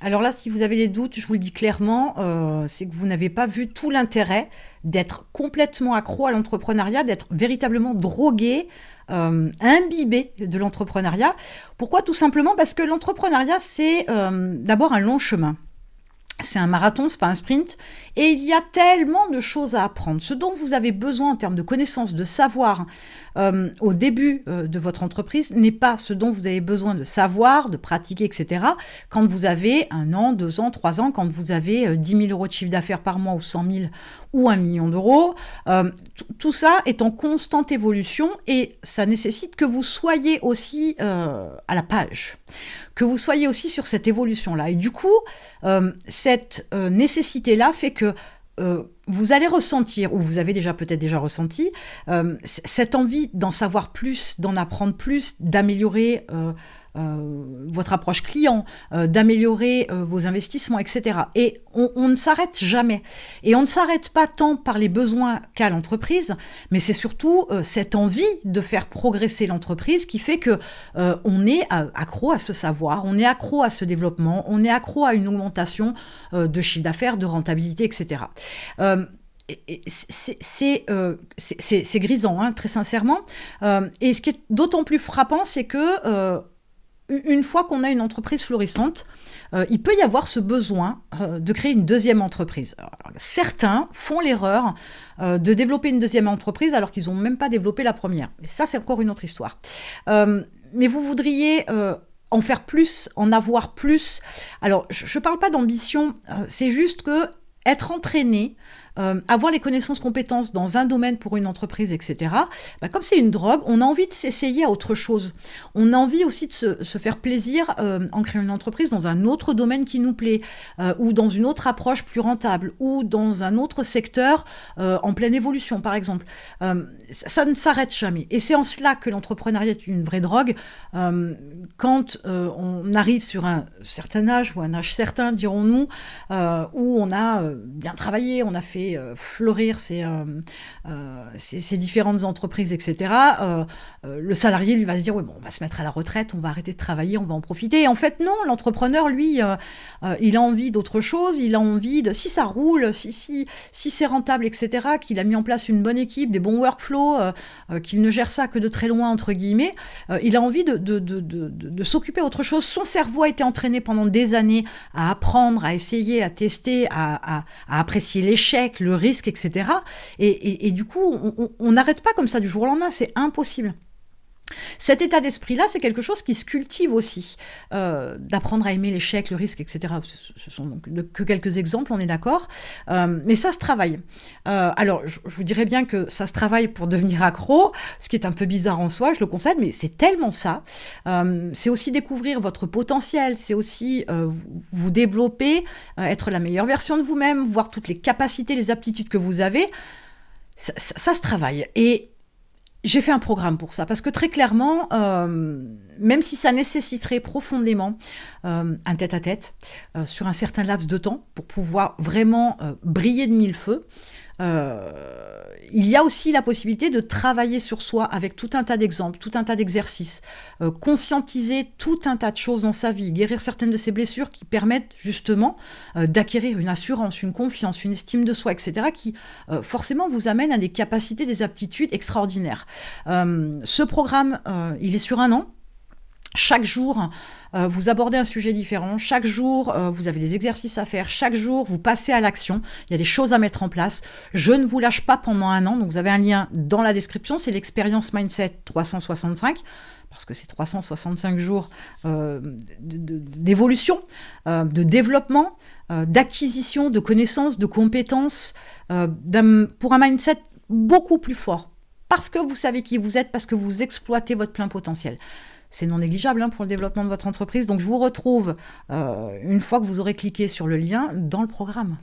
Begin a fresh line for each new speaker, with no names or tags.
Alors là, si vous avez des doutes, je vous le dis clairement, euh, c'est que vous n'avez pas vu tout l'intérêt d'être complètement accro à l'entrepreneuriat, d'être véritablement drogué, euh, imbibé de l'entrepreneuriat. Pourquoi Tout simplement parce que l'entrepreneuriat, c'est euh, d'abord un long chemin. C'est un marathon, c'est pas un sprint. Et il y a tellement de choses à apprendre. Ce dont vous avez besoin en termes de connaissances, de savoir euh, au début euh, de votre entreprise n'est pas ce dont vous avez besoin de savoir, de pratiquer, etc. Quand vous avez un an, deux ans, trois ans, quand vous avez 10 euh, 000 euros de chiffre d'affaires par mois ou 100 000 ou un million d'euros. Euh, tout ça est en constante évolution et ça nécessite que vous soyez aussi euh, à la page, que vous soyez aussi sur cette évolution-là. Et du coup, euh, cette nécessité-là fait que vous allez ressentir, ou vous avez déjà peut-être déjà ressenti, cette envie d'en savoir plus, d'en apprendre plus, d'améliorer euh, votre approche client, euh, d'améliorer euh, vos investissements, etc. Et on, ne s'arrête jamais. Et on ne s'arrête pas tant par les besoins qu'à l'entreprise, mais c'est surtout cette envie de faire progresser l'entreprise qui fait que on est accro à ce savoir, on est accro à ce développement, on est accro à une augmentation de chiffre d'affaires, de rentabilité, etc. c'est grisant, hein, très sincèrement. et ce qui est d'autant plus frappant, c'est que une fois qu'on a une entreprise florissante, euh, il peut y avoir ce besoin euh, de créer une deuxième entreprise. certains font l'erreur euh, de développer une deuxième entreprise alors qu'ils n'ont même pas développé la première. Et ça, c'est encore une autre histoire. mais vous voudriez en faire plus, en avoir plus. Alors, je ne parle pas d'ambition, c'est juste que être entraîné euh, avoir les connaissances, compétences dans un domaine pour une entreprise, etc., bah, comme c'est une drogue, on a envie de s'essayer à autre chose. On a envie aussi de se, faire plaisir euh, en créant une entreprise dans un autre domaine qui nous plaît, euh, ou dans une autre approche plus rentable, ou dans un autre secteur en pleine évolution, par exemple. ça ne s'arrête jamais. Et c'est en cela que l'entrepreneuriat est une vraie drogue. quand on arrive sur un certain âge ou un âge certain, dirons-nous, où on a bien travaillé, on a fait euh, fleurir euh, euh, ces, différentes entreprises, etc., le salarié, lui, va se dire, bon, on va se mettre à la retraite, on va arrêter de travailler, on va en profiter. en fait, non, l'entrepreneur, lui, il a envie d'autre chose, il a envie de, si ça roule, si, si, si c'est rentable, etc., qu'il a mis en place une bonne équipe, des bons workflows, qu'il ne gère ça que de très loin, entre guillemets, il a envie de, de, s'occuper d'autre chose. Son cerveau a été entraîné pendant des années à apprendre, à essayer, à tester, à apprécier l'échec, le risque, etc. et du coup, on n'arrête pas comme ça du jour au lendemain, c'est impossible. Cet état d'esprit-là, c'est quelque chose qui se cultive aussi. Euh, d'apprendre à aimer l'échec, le risque, etc. Ce sont donc que quelques exemples, on est d'accord. Euh, mais ça se travaille. Euh, alors, je, vous dirais bien que ça se travaille pour devenir accro, ce qui est un peu bizarre en soi, je le concède, mais c'est tellement ça. c'est aussi découvrir votre potentiel, c'est aussi vous développer, être la meilleure version de vous-même, voir toutes les capacités, les aptitudes que vous avez. ça, ça se travaille. Et j'ai fait un programme pour ça, parce que très clairement, euh, même si ça nécessiterait profondément euh, un tête-à-tête euh, sur un certain laps de temps pour pouvoir vraiment briller de mille feux, euh, il y a aussi la possibilité de travailler sur soi avec tout un tas d'exemples, tout un tas d'exercices, euh, conscientiser tout un tas de choses dans sa vie, guérir certaines de ses blessures qui permettent justement euh, d'acquérir une assurance, une confiance, une estime de soi, etc., qui forcément vous amène à des capacités, des aptitudes extraordinaires. ce programme, il est sur un an. Chaque jour, euh, vous abordez un sujet différent, chaque jour, euh, vous avez des exercices à faire, chaque jour, vous passez à l'action, il y a des choses à mettre en place. Je ne vous lâche pas pendant un an, donc vous avez un lien dans la description, c'est l'expérience Mindset 365 parce que c'est 365 jours euh, d'évolution, de développement, d'acquisition de connaissances, de compétences, pour un mindset beaucoup plus fort, parce que vous savez qui vous êtes, parce que vous exploitez votre plein potentiel c'est non négligeable hein, pour le développement de votre entreprise. Donc je vous retrouve euh, une fois que vous aurez cliqué sur le lien dans le programme.